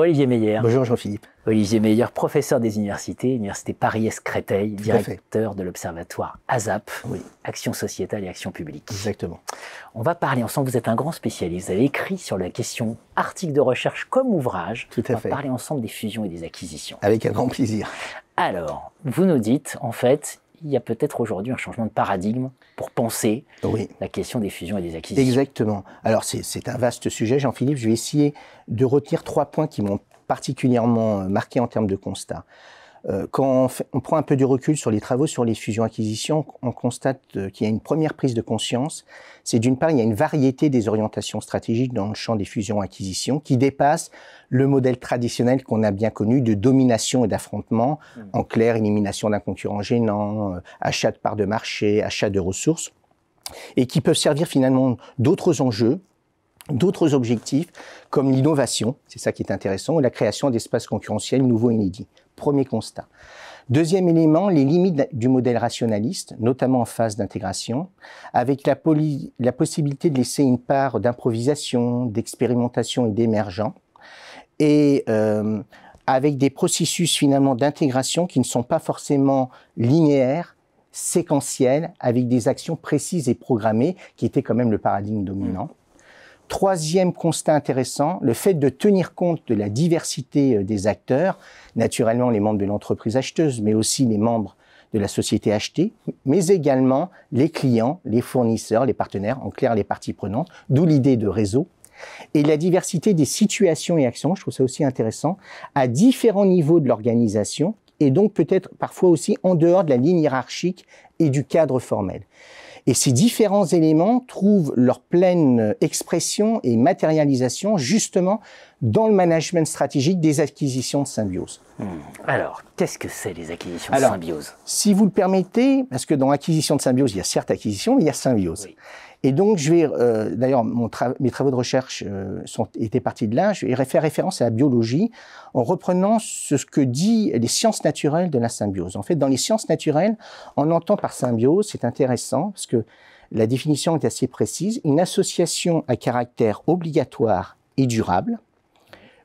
Olivier Meyer. Bonjour Jean-Philippe. Olivier Meyer, professeur des universités, Université Paris-Est-Créteil, directeur de l'Observatoire Azap, oui. Action sociétale et action publique. Exactement. On va parler ensemble, vous êtes un grand spécialiste, vous avez écrit sur la question article de recherche comme ouvrage. Tout à fait. On va parler ensemble des fusions et des acquisitions. Avec un grand plaisir. Alors, vous nous dites, en fait, il y a peut-être aujourd'hui un changement de paradigme pour penser la question des fusions et des acquisitions. Exactement. Alors c'est un vaste sujet, Jean-Philippe. Je vais essayer de retenir trois points qui m'ont particulièrement marqué en termes de constat. Euh, quand on, prend un peu de recul sur les travaux sur les fusions-acquisitions, on constate euh, qu'il y a une première prise de conscience. C'est d'une part, il y a une variété des orientations stratégiques dans le champ des fusions-acquisitions qui dépasse le modèle traditionnel qu'on a bien connu de domination et d'affrontement, mmh. en clair, élimination d'un concurrent gênant, euh, achat de parts de marché, achat de ressources, et qui peuvent servir finalement d'autres enjeux d'autres objectifs comme l'innovation, c'est ça qui est intéressant, ou la création d'espaces concurrentiels nouveaux et inédits. Premier constat. Deuxième élément, les limites du modèle rationaliste, notamment en phase d'intégration, avec la, possibilité de laisser une part d'improvisation, d'expérimentation et d'émergent, et euh, avec des processus finalement d'intégration qui ne sont pas forcément linéaires, séquentiels, avec des actions précises et programmées, qui était quand même le paradigme dominant. Mmh. Troisième constat intéressant, le fait de tenir compte de la diversité euh, des acteurs, naturellement les membres de l'entreprise acheteuse, mais aussi les membres de la société achetée, mais également les clients, les fournisseurs, les partenaires, en clair les parties prenantes, d'où l'idée de réseau. Et la diversité des situations et actions, je trouve ça aussi intéressant, à différents niveaux de l'organisation et donc peut-être parfois aussi en dehors de la ligne hiérarchique et du cadre formel. Et ces différents éléments trouvent leur pleine expression et matérialisation justement dans le management stratégique des acquisitions de symbiose. Hmm. Alors, qu'est-ce que c'est les acquisitions de symbiose Si vous le permettez, parce que dans l'acquisition de symbiose, il y a certes acquisition, il y a symbiose. Et donc, je vais, euh, d'ailleurs, mes travaux de recherche euh, sont, étaient partis de là. Je vais faire référence à la biologie en reprenant ce que dit les sciences naturelles de la symbiose. En fait, dans les sciences naturelles, on entend par symbiose, c'est intéressant parce que la définition est assez précise, une association à caractère obligatoire et durable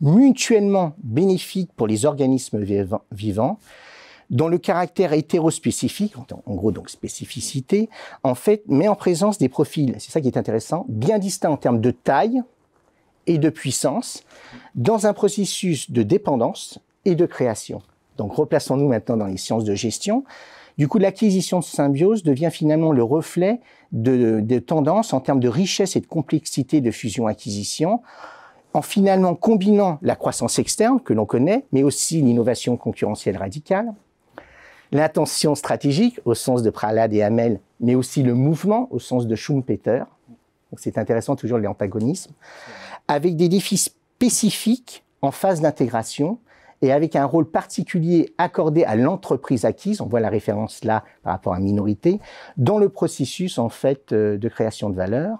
mutuellement bénéfique pour les organismes vivants, dont le caractère hétérospécifique, en gros donc spécificité, en fait met en présence des profils, c'est ça qui est intéressant, bien distincts en termes de taille et de puissance, dans un processus de dépendance et de création. Donc replaçons-nous maintenant dans les sciences de gestion. Du coup, l'acquisition de symbiose devient finalement le reflet de, tendance tendances en termes de richesse et de complexité de fusion-acquisition, en finalement combinant la croissance externe que l'on connaît, mais aussi l'innovation concurrentielle radicale, l'intention stratégique au sens de Pralade et Hamel, mais aussi le mouvement au sens de Schumpeter. C'est intéressant toujours les antagonismes, avec des défis spécifiques en phase d'intégration et avec un rôle particulier accordé à l'entreprise acquise, on voit la référence là par rapport à minorité, dans le processus en fait euh, de création de valeur,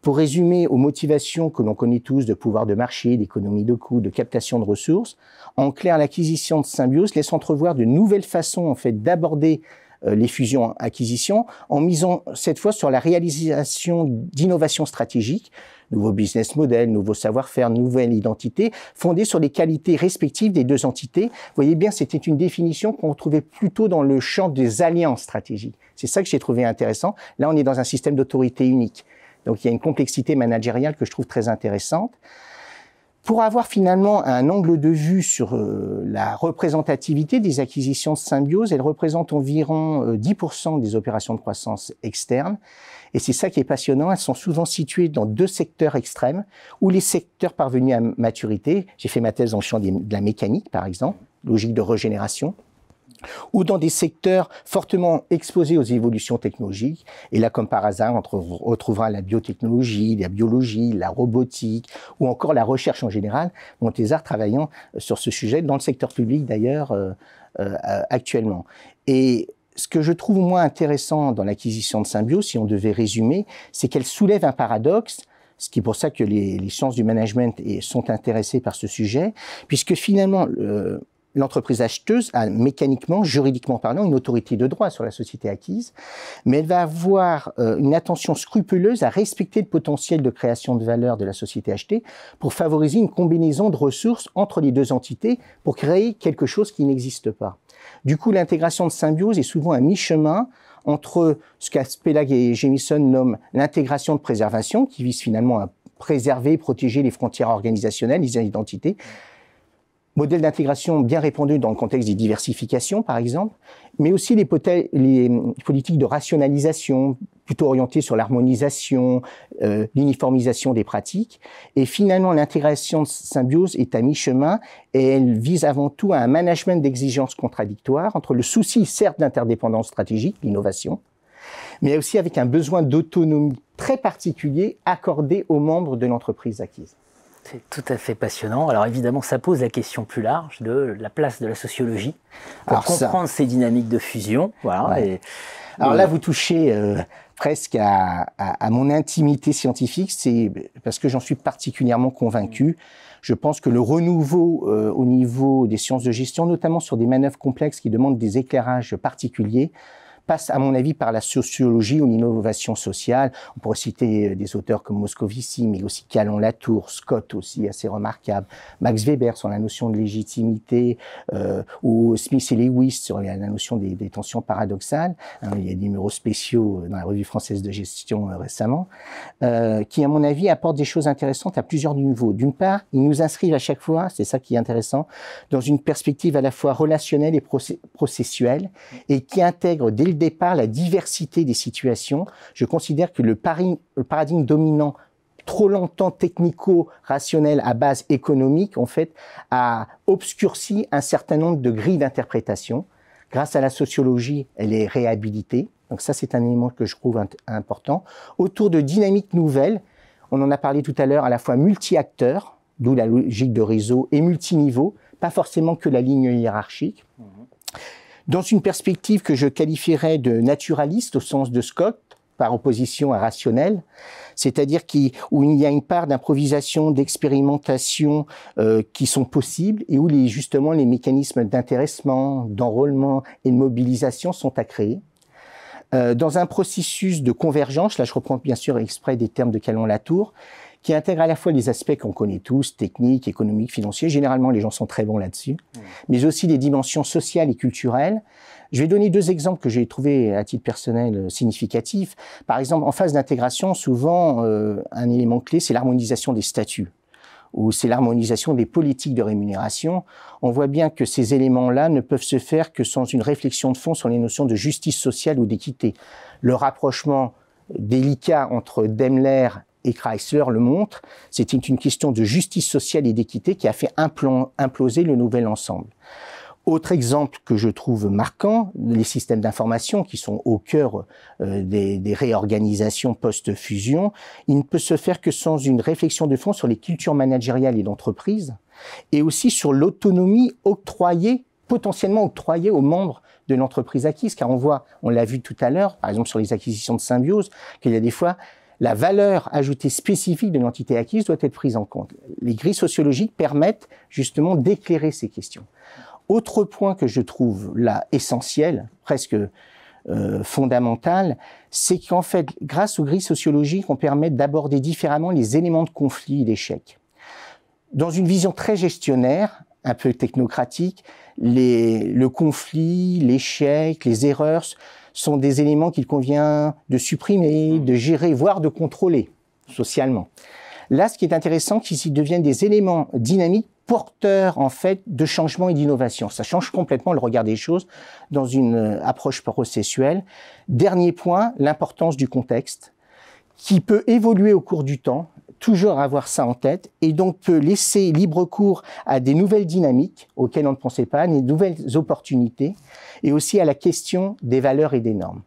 pour résumer aux motivations que l'on connaît tous de pouvoir de marché, d'économie de coûts, de captation de ressources, en clair, l'acquisition de Symbios laisse entrevoir de nouvelles façons en fait d'aborder euh, les fusions-acquisitions en misant cette fois sur la réalisation d'innovations stratégiques, nouveaux business models, nouveaux savoir-faire, nouvelle identité, fondée sur les qualités respectives des deux entités. Vous voyez bien, c'était une définition qu'on retrouvait plutôt dans le champ des alliances stratégiques. C'est ça que j'ai trouvé intéressant. Là, on est dans un système d'autorité unique. Donc il y a une complexité managériale que je trouve très intéressante. Pour avoir finalement un angle de vue sur euh, la représentativité des acquisitions de symbiose, elles représentent environ 10% euh, des opérations de croissance externe. Et c'est ça qui est passionnant. Elles sont souvent situées dans deux secteurs extrêmes, où les secteurs parvenus à maturité. J'ai fait ma thèse en le champ de la mécanique, par exemple, logique de régénération ou dans des secteurs fortement exposés aux évolutions technologiques. Et là, comme par hasard, on retrouvera la biotechnologie, la biologie, la robotique ou encore la recherche en général. Montésard travaillant euh, sur ce sujet dans le secteur public d'ailleurs euh, euh, actuellement. Et ce que je trouve moins intéressant dans l'acquisition de Symbio, si on devait résumer, c'est qu'elle soulève un paradoxe ce qui est pour ça que les, sciences du management sont intéressées par ce sujet, puisque finalement, l'entreprise acheteuse a mécaniquement, juridiquement parlant, une autorité de droit sur la société acquise, mais elle va avoir euh, une attention scrupuleuse à respecter le potentiel de création de valeur de la société achetée pour favoriser une combinaison de ressources entre les deux entités pour créer quelque chose qui n'existe pas. Du coup, l'intégration de symbiose est souvent un mi-chemin entre ce qu'Aspelag et Jamison nomment l'intégration de préservation, qui vise finalement à préserver et protéger les frontières organisationnelles, les identités, modèle d'intégration bien répondu dans le contexte des diversifications, par exemple, mais aussi les, euh, politiques de rationalisation, plutôt orientées sur l'harmonisation, euh, l'uniformisation des pratiques. Et finalement, l'intégration de symbiose est à mi-chemin et elle vise avant tout à un management d'exigences contradictoires entre le souci, certes, d'interdépendance stratégique, l'innovation, mais aussi avec un besoin d'autonomie très particulier accordé aux membres de l'entreprise acquise. C'est tout à fait passionnant. Alors évidemment, ça pose la question plus large de la place de la sociologie pour comprendre ces dynamiques de fusion. Voilà, et, Alors là, vous touchez euh, presque à, mon intimité scientifique, c'est parce que j'en suis particulièrement convaincu. Je pense que le renouveau euh, au niveau des sciences de gestion, notamment sur des manœuvres complexes qui demandent des éclairages particuliers, passe, à mon avis, par la sociologie ou l'innovation sociale. On pourrait citer euh, des auteurs comme Moscovici, mais aussi Calon Latour, Scott aussi, assez remarquable, Max Weber sur la notion de légitimité, euh, ou Smith et Lewis sur la, notion des, tensions paradoxales. Hein, il y a des numéros spéciaux euh, dans la revue française de gestion récemment, qui, à mon avis, apportent des choses intéressantes à plusieurs niveaux. D'une part, ils nous inscrivent à chaque fois, c'est ça qui est intéressant, dans une perspective à la fois relationnelle et processuelle, et qui intègre dès le départ la diversité des situations. Je considère que le, paradigme dominant trop longtemps technico-rationnel à base économique, en fait, a obscurci un certain nombre de grilles d'interprétation. Grâce à la sociologie, elle est réhabilitée. Donc ça, c'est un élément que je trouve important. Autour de dynamiques nouvelles, on en a parlé tout à l'heure, à la fois multi-acteurs, d'où la logique de réseau, et multiniveau, pas forcément que la ligne hiérarchique. Mmh dans une perspective que je qualifierais de naturaliste au sens de Scott, par opposition à rationnel, c'est-à-dire où il y a une part d'improvisation, d'expérimentation euh, qui sont possibles et où les, justement les mécanismes d'intéressement, d'enrôlement et de mobilisation sont à créer. Euh, dans un processus de convergence, là je reprends bien sûr exprès des termes de Calon-Latour, qui intègre à la fois des aspects qu'on connaît tous, techniques, économiques, financiers, généralement les gens sont très bons là-dessus, mmh. mais aussi des dimensions sociales et culturelles. Je vais donner deux exemples que j'ai trouvés à titre personnel euh, significatifs. Par exemple, en phase d'intégration, souvent, euh, un élément clé, c'est l'harmonisation des statuts ou c'est l'harmonisation des politiques de rémunération, on voit bien que ces éléments-là ne peuvent se faire que sans une réflexion de fond sur les notions de justice sociale ou d'équité. Le rapprochement délicat entre Daimler et Chrysler le montre, c'était une question de justice sociale et d'équité qui a fait imploser le nouvel ensemble. Autre exemple que je trouve marquant, les systèmes d'information qui sont au cœur euh, des, des, réorganisations post-fusion, il ne peut se faire que sans une réflexion de fond sur les cultures managériales et d'entreprise, et aussi sur l'autonomie octroyée, potentiellement octroyée aux membres de l'entreprise acquise, car on voit, on l'a vu tout à l'heure, par exemple sur les acquisitions de symbiose, qu'il y a des fois la valeur ajoutée spécifique de l'entité acquise doit être prise en compte. Les grilles sociologiques permettent justement d'éclairer ces questions. Autre point que je trouve là essentiel, presque euh, fondamental, c'est qu'en fait, grâce aux grilles sociologiques, on permet d'aborder différemment les éléments de conflit et d'échec. Dans une vision très gestionnaire, un peu technocratique, le conflit, l'échec, les erreurs sont des éléments qu'il convient de supprimer, mmh. de gérer, voire de contrôler socialement. Là, ce qui est intéressant, c'est qu'ils deviennent des éléments dynamiques porteurs en fait de changement et d'innovation. Ça change complètement le regard des choses dans une euh, approche processuelle. Dernier point, l'importance du contexte qui peut évoluer au cours du temps toujours avoir ça en tête et donc peut laisser libre cours à des nouvelles dynamiques auxquelles on ne pensait pas, des nouvelles opportunités et aussi à la question des valeurs et des normes.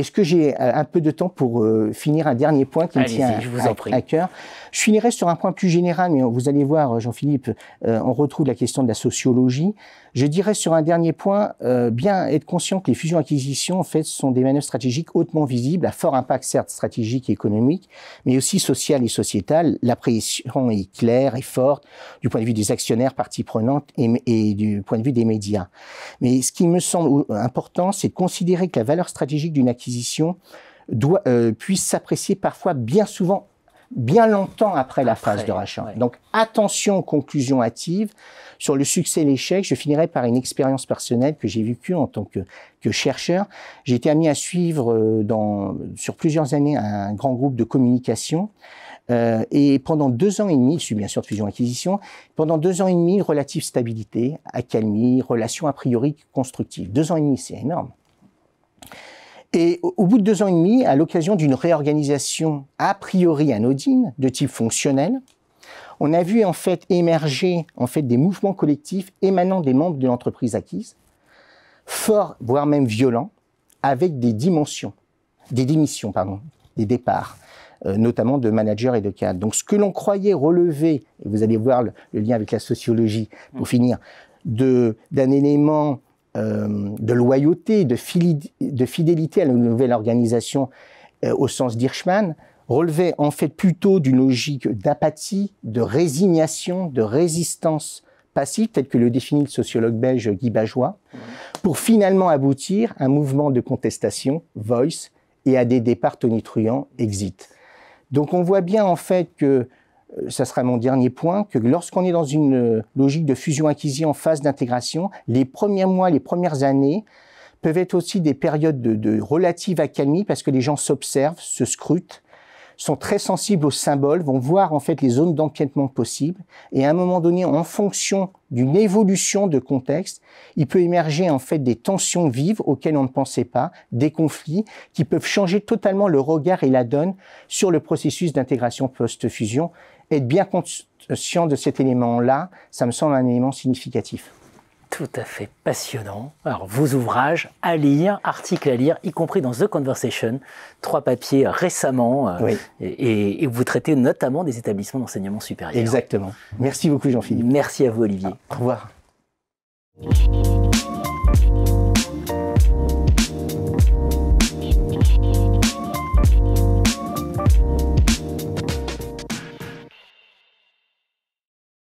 Est-ce que j'ai euh, un peu de temps pour euh, finir un dernier point qui me tient à, je vous en prie. cœur Je finirai sur un point plus général, mais vous allez voir, Jean-Philippe, euh, on retrouve la question de la sociologie. Je dirais sur un dernier point, bien être conscient que les fusions-acquisitions, en fait, sont des manœuvres stratégiques hautement visibles, à fort impact, certes, stratégique et économique, mais aussi social et sociétal. La pression est claire et forte du point de vue des actionnaires, parties prenantes et, et du point de vue des médias. Mais ce qui me semble important, c'est de considérer que la valeur stratégique d'une acquisition acquisition doit, euh, puisse s'apprécier parfois bien souvent bien longtemps après la phase de rachat. Donc attention, conclusion hâtives Sur le succès et l'échec, je finirai par une expérience personnelle que j'ai vécue en tant que, chercheur. J'ai été amené à suivre euh, dans, sur plusieurs années un grand groupe de communication. Euh, et pendant deux ans et demi, je suis bien sûr de fusion-acquisition, pendant deux ans et demi, relative stabilité, accalmie, relations a priori constructives. Deux ans et demi, c'est énorme. Et au bout de deux ans et demi, à l'occasion d'une réorganisation a priori anodine de type fonctionnel, on a vu en fait émerger en fait des mouvements collectifs émanant des membres de l'entreprise acquise, forts voire même violents, avec des dimensions, des démissions pardon, des départs, euh, notamment de managers et de cadres. Donc ce que l'on croyait relever, et vous allez voir le, lien avec la sociologie pour mm. finir, d'un élément euh, de loyauté, de, fidélité à la nouvelle organisation euh, au sens d'Hirschman, relevait en fait plutôt d'une logique d'apathie, de résignation, de résistance passive, telle que le définit le sociologue belge Guy Bajois, pour finalement aboutir à un mouvement de contestation, Voice, et à des départs tonitruants, Exit. Donc on voit bien en fait que ce euh, sera mon dernier point, que lorsqu'on est dans une euh, logique de fusion-acquisition en phase d'intégration, les premiers mois, les premières années peuvent être aussi des périodes de, relative accalmie parce que les gens s'observent, se scrutent, sont très sensibles aux symboles, vont voir en fait les zones d'empiètement possibles. Et à un moment donné, en fonction d'une évolution de contexte, il peut émerger en fait des tensions vives auxquelles on ne pensait pas, des conflits qui peuvent changer totalement le regard et la donne sur le processus d'intégration post-fusion être bien conscient de cet élément-là, ça me semble un élément significatif. Tout à fait passionnant. Alors, vos ouvrages à lire, articles à lire, y compris dans The Conversation, trois papiers récemment, euh, et, vous traitez notamment des établissements d'enseignement supérieur. Exactement. Merci beaucoup, Jean-Philippe. Merci à vous, Olivier. au revoir.